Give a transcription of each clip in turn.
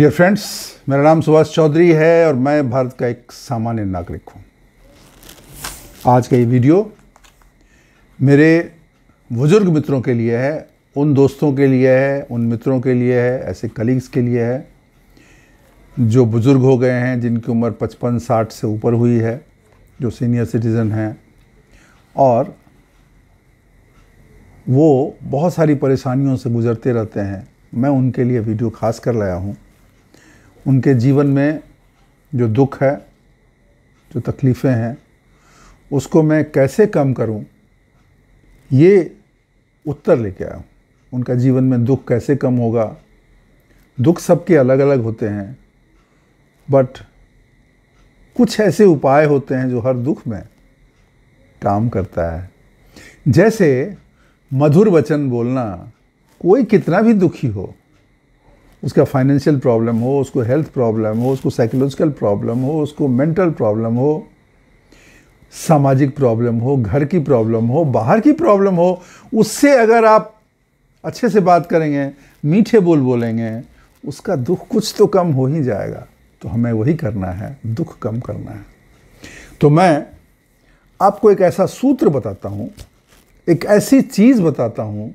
dear friends मेरा नाम सुभाष चौधरी है और मैं भारत का एक सामान्य नागरिक हूँ आज का ये वीडियो मेरे बुज़ुर्ग मित्रों के लिए है उन दोस्तों के लिए है उन मित्रों के लिए है ऐसे कलीग्स के लिए है जो बुज़ुर्ग हो गए हैं जिनकी उम्र पचपन साठ से ऊपर हुई है जो सीनियर सिटीज़न हैं और वो बहुत सारी परेशानियों से गुज़रते रहते हैं मैं उनके लिए वीडियो खास कर लाया हूँ उनके जीवन में जो दुख है जो तकलीफ़ें हैं उसको मैं कैसे कम करूं ये उत्तर लेके आया हूँ उनका जीवन में दुख कैसे कम होगा दुख सबके अलग अलग होते हैं बट कुछ ऐसे उपाय होते हैं जो हर दुख में काम करता है जैसे मधुर वचन बोलना कोई कितना भी दुखी हो उसका फाइनेंशियल प्रॉब्लम हो उसको हेल्थ प्रॉब्लम हो उसको साइकोलॉजिकल प्रॉब्लम हो उसको मेंटल प्रॉब्लम हो सामाजिक प्रॉब्लम हो घर की प्रॉब्लम हो बाहर की प्रॉब्लम हो उससे अगर आप अच्छे से बात करेंगे मीठे बोल बोलेंगे उसका दुख कुछ तो कम हो ही जाएगा तो हमें वही करना है दुख कम करना है तो मैं आपको एक ऐसा सूत्र बताता हूँ एक ऐसी चीज़ बताता हूँ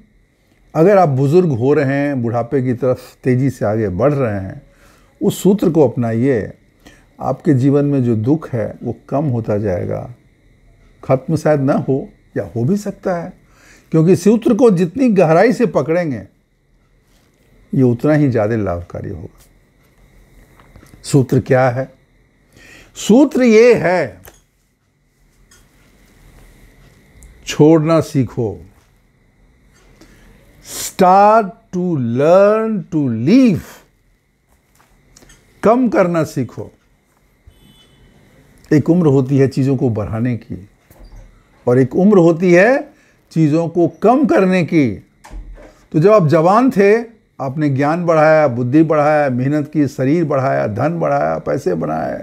अगर आप बुज़ुर्ग हो रहे हैं बुढ़ापे की तरफ तेज़ी से आगे बढ़ रहे हैं उस सूत्र को अपनाइए आपके जीवन में जो दुख है वो कम होता जाएगा ख़त्म शायद ना हो या हो भी सकता है क्योंकि सूत्र को जितनी गहराई से पकड़ेंगे ये उतना ही ज़्यादा लाभकारी होगा सूत्र क्या है सूत्र ये है छोड़ना सीखो start to learn to leave कम करना सीखो एक उम्र होती है चीज़ों को बढ़ाने की और एक उम्र होती है चीज़ों को कम करने की तो जब आप जवान थे आपने ज्ञान बढ़ाया बुद्धि बढ़ाया मेहनत की शरीर बढ़ाया धन बढ़ाया पैसे बढ़ाए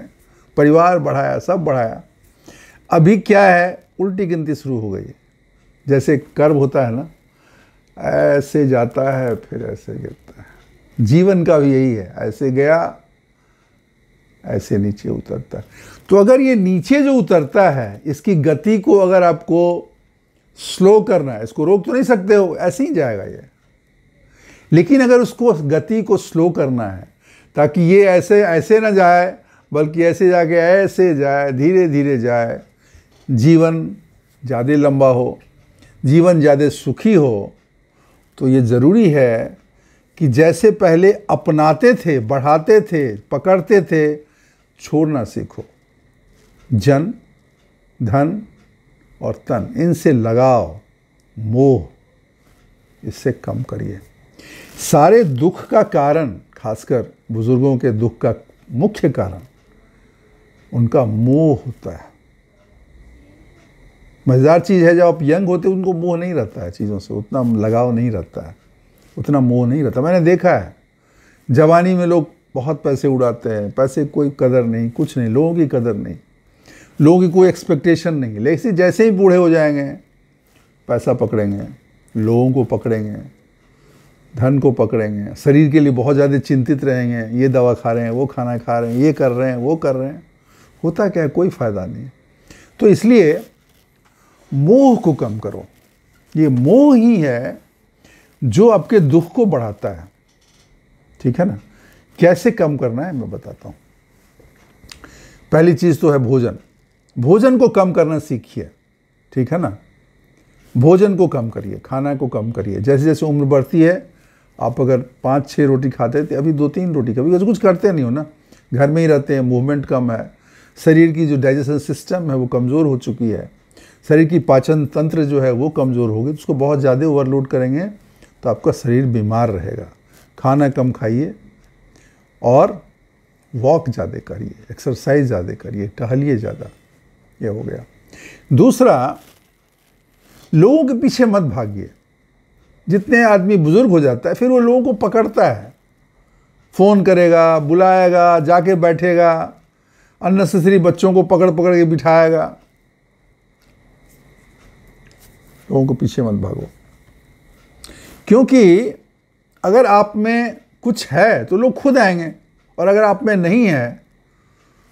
परिवार बढ़ाया सब बढ़ाया अभी क्या है उल्टी गिनती शुरू हो गई जैसे कर्व होता है ना ऐसे जाता है फिर ऐसे गिरता है जीवन का भी यही है ऐसे गया ऐसे नीचे उतरता है तो अगर ये नीचे जो उतरता है इसकी गति को अगर आपको स्लो करना है इसको रोक तो नहीं सकते हो ऐसे ही जाएगा ये लेकिन अगर उसको गति को स्लो करना है ताकि ये ऐसे ऐसे ना जाए बल्कि ऐसे जाके ऐसे जाए धीरे धीरे जाए जीवन ज़्यादा लंबा हो जीवन ज़्यादा सुखी हो तो ये ज़रूरी है कि जैसे पहले अपनाते थे बढ़ाते थे पकड़ते थे छोड़ना सीखो जन धन और तन इनसे लगाओ मोह इससे कम करिए सारे दुख का कारण खासकर बुज़ुर्गों के दुख का मुख्य कारण उनका मोह होता है मज़ेदार चीज़ है जब आप यंग होते उनको मोह नहीं रहता है चीज़ों से उतना लगाव नहीं रहता है उतना मोह नहीं रहता मैंने देखा है जवानी में लोग बहुत पैसे उड़ाते हैं पैसे कोई कदर नहीं कुछ नहीं लोगों की कदर नहीं लोगों की कोई एक्सपेक्टेशन नहीं लेकिन जैसे ही बूढ़े हो जाएंगे पैसा पकड़ेंगे लोगों को पकड़ेंगे धन को पकड़ेंगे शरीर के लिए बहुत ज़्यादा चिंतित रहेंगे ये दवा खा रहे हैं वो खाना खा रहे हैं ये कर रहे हैं वो कर रहे हैं होता क्या है कोई फ़ायदा नहीं तो इसलिए मोह को कम करो ये मोह ही है जो आपके दुख को बढ़ाता है ठीक है ना कैसे कम करना है मैं बताता हूँ पहली चीज़ तो है भोजन भोजन को कम करना सीखिए ठीक है ना भोजन को कम करिए खाना को कम करिए जैसे जैसे उम्र बढ़ती है आप अगर पाँच छः रोटी खाते थे तो अभी दो तीन रोटी कभी कुछ करते नहीं हो ना घर में ही रहते हैं मूवमेंट कम है शरीर की जो डाइजेशन सिस्टम है वो कमज़ोर हो चुकी है शरीर की पाचन तंत्र जो है वो कमज़ोर होगी तो उसको बहुत ज़्यादा ओवरलोड करेंगे तो आपका शरीर बीमार रहेगा खाना कम खाइए और वॉक ज़्यादा करिए एक्सरसाइज ज़्यादा करिए टहलिए ज़्यादा ये हो गया दूसरा लोगों के पीछे मत भागिए जितने आदमी बुज़ुर्ग हो जाता है फिर वो लोगों को पकड़ता है फ़ोन करेगा बुलाएगा जाके बैठेगा अननेसेसरी बच्चों को पकड़ पकड़ के बिठाएगा लोगों को पीछे मत भागो क्योंकि अगर आप में कुछ है तो लोग खुद आएंगे और अगर आप में नहीं है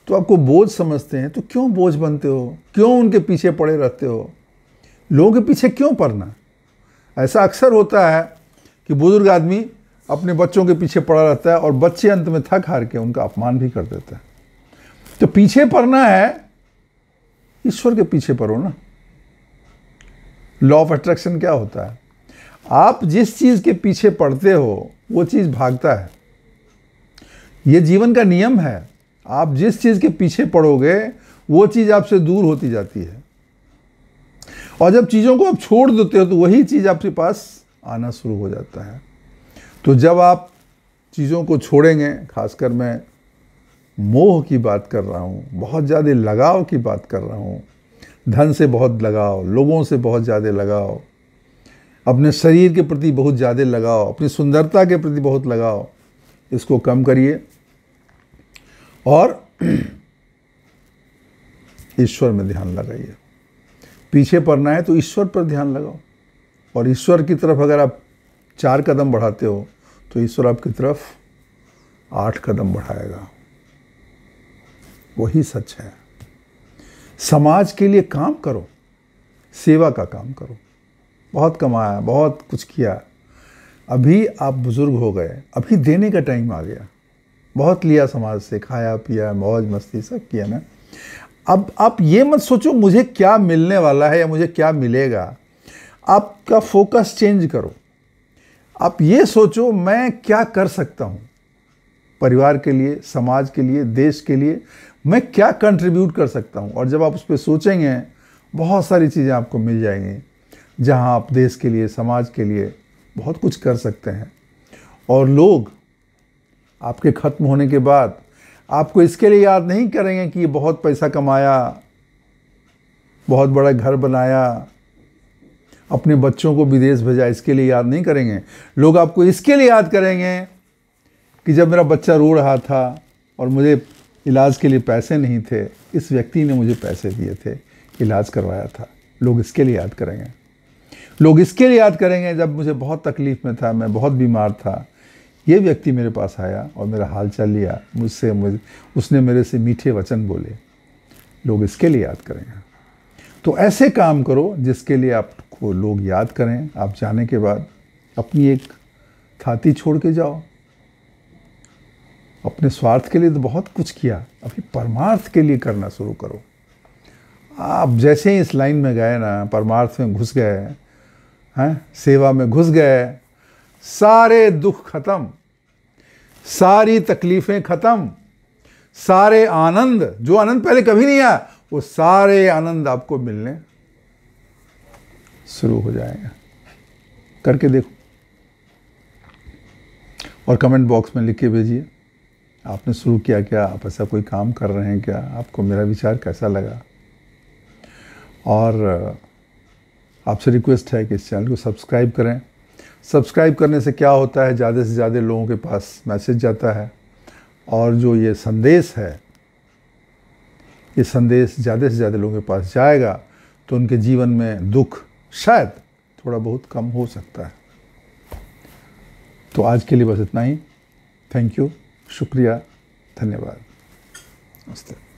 तो आपको बोझ समझते हैं तो क्यों बोझ बनते हो क्यों उनके पीछे पड़े रहते हो लोगों के पीछे क्यों पड़ना ऐसा अक्सर होता है कि बुज़ुर्ग आदमी अपने बच्चों के पीछे पड़ा रहता है और बच्चे अंत में थक हार के उनका अपमान भी कर देता है तो पीछे पड़ना है ईश्वर के पीछे पड़ो ना लॉ ऑफ अट्रैक्शन क्या होता है आप जिस चीज़ के पीछे पड़ते हो वो चीज़ भागता है ये जीवन का नियम है आप जिस चीज़ के पीछे पड़ोगे वो चीज़ आपसे दूर होती जाती है और जब चीज़ों को आप छोड़ देते हो तो वही चीज़ आपके पास आना शुरू हो जाता है तो जब आप चीज़ों को छोड़ेंगे खासकर मैं मोह की बात कर रहा हूँ बहुत ज़्यादा लगाव की बात कर रहा हूँ धन से बहुत लगाओ लोगों से बहुत ज़्यादा लगाओ अपने शरीर के प्रति बहुत ज़्यादा लगाओ अपनी सुंदरता के प्रति बहुत लगाओ इसको कम करिए और ईश्वर में ध्यान लगाइए पीछे पड़ना है तो ईश्वर पर ध्यान लगाओ और ईश्वर की तरफ अगर आप चार कदम बढ़ाते हो तो ईश्वर आपकी तरफ आठ कदम बढ़ाएगा वही सच है समाज के लिए काम करो सेवा का काम करो बहुत कमाया बहुत कुछ किया अभी आप बुज़ुर्ग हो गए अभी देने का टाइम आ गया बहुत लिया समाज से खाया पिया मौज मस्ती सब किया ना अब आप ये मत सोचो मुझे क्या मिलने वाला है या मुझे क्या मिलेगा आपका फोकस चेंज करो आप ये सोचो मैं क्या कर सकता हूँ परिवार के लिए समाज के लिए देश के लिए मैं क्या कंट्रीब्यूट कर सकता हूँ और जब आप उस पर सोचेंगे बहुत सारी चीज़ें आपको मिल जाएंगी जहाँ आप देश के लिए समाज के लिए बहुत कुछ कर सकते हैं और लोग आपके ख़त्म होने के बाद आपको इसके लिए याद नहीं करेंगे कि बहुत पैसा कमाया बहुत बड़ा घर बनाया अपने बच्चों को विदेश भेजा इसके लिए याद नहीं करेंगे लोग आपको इसके लिए याद करेंगे कि जब मेरा बच्चा रो रहा था और मुझे इलाज के लिए पैसे नहीं थे इस व्यक्ति ने मुझे पैसे दिए थे इलाज करवाया था लोग इसके लिए याद करेंगे लोग इसके लिए याद करेंगे जब मुझे बहुत तकलीफ़ में था मैं बहुत बीमार था ये व्यक्ति मेरे पास आया और मेरा हाल चाल लिया मुझसे मुझ उसने मेरे से मीठे वचन बोले लोग इसके लिए याद करेंगे तो ऐसे काम करो जिसके लिए आपको लोग याद करें आप जाने के बाद अपनी एक थाती छोड़ के जाओ अपने स्वार्थ के लिए तो बहुत कुछ किया अभी परमार्थ के लिए करना शुरू करो आप जैसे ही इस लाइन में गए ना परमार्थ में घुस गए हैं सेवा में घुस गए सारे दुख खत्म सारी तकलीफ़ें ख़त्म सारे आनंद जो आनंद पहले कभी नहीं आया वो सारे आनंद आपको मिलने शुरू हो जाएंगे करके देखो और कमेंट बॉक्स में लिख के भेजिए आपने शुरू किया क्या आप ऐसा कोई काम कर रहे हैं क्या आपको मेरा विचार कैसा लगा और आपसे रिक्वेस्ट है कि इस चैनल को सब्सक्राइब करें सब्सक्राइब करने से क्या होता है ज़्यादा से ज़्यादा लोगों के पास मैसेज जाता है और जो ये संदेश है ये संदेश ज़्यादा से ज़्यादा लोगों के पास जाएगा तो उनके जीवन में दुख शायद थोड़ा बहुत कम हो सकता है तो आज के लिए बस इतना ही थैंक यू शुक्रिया धन्यवाद नमस्ते